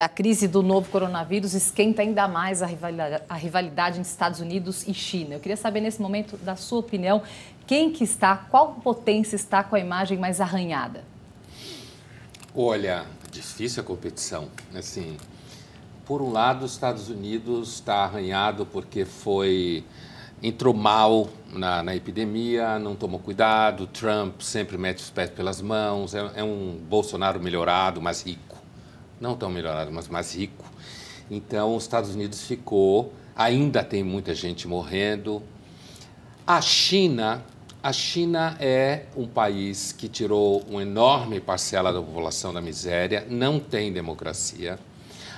A crise do novo coronavírus esquenta ainda mais a rivalidade, a rivalidade entre Estados Unidos e China. Eu queria saber, nesse momento, da sua opinião, quem que está, qual potência está com a imagem mais arranhada? Olha, difícil a competição. Assim, por um lado, os Estados Unidos está arranhado porque foi entrou mal na, na epidemia, não tomou cuidado, Trump sempre mete os pés pelas mãos, é, é um Bolsonaro melhorado, mais rico não tão melhorado, mas mais rico. Então, os Estados Unidos ficou, ainda tem muita gente morrendo. A China, a China é um país que tirou uma enorme parcela da população da miséria, não tem democracia.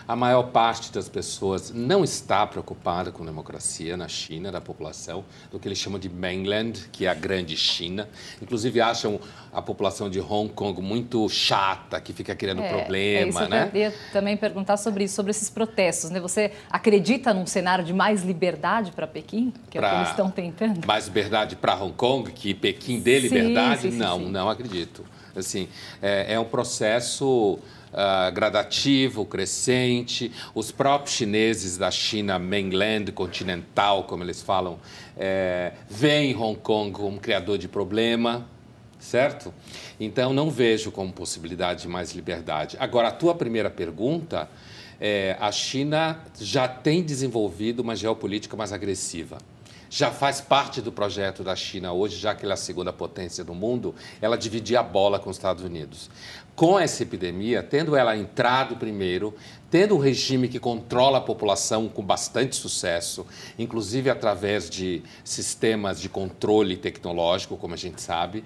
A maior parte das pessoas não está preocupada com democracia na China, da população, do que eles chamam de mainland, que é a grande China. Inclusive acham a população de Hong Kong muito chata, que fica querendo é, problema, é isso né? Eu queria também perguntar sobre isso, sobre esses protestos, né? Você acredita num cenário de mais liberdade para Pequim, que pra... é o que eles estão tentando? Mais liberdade para Hong Kong, que Pequim dê liberdade? Sim, sim, não, sim. não acredito. Assim, é, é um processo Uh, gradativo, crescente. Os próprios chineses da China mainland, continental, como eles falam, é, veem Hong Kong como criador de problema, certo? Então, não vejo como possibilidade de mais liberdade. Agora, a tua primeira pergunta. É, a China já tem desenvolvido uma geopolítica mais agressiva já faz parte do projeto da China hoje, já que ela é a segunda potência do mundo, ela dividir a bola com os Estados Unidos. Com essa epidemia, tendo ela entrado primeiro, tendo um regime que controla a população com bastante sucesso, inclusive através de sistemas de controle tecnológico, como a gente sabe,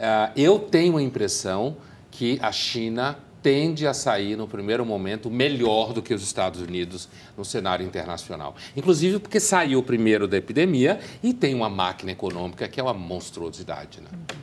ah, eu tenho a impressão que a China tende a sair, no primeiro momento, melhor do que os Estados Unidos no cenário internacional. Inclusive porque saiu primeiro da epidemia e tem uma máquina econômica que é uma monstruosidade. Né?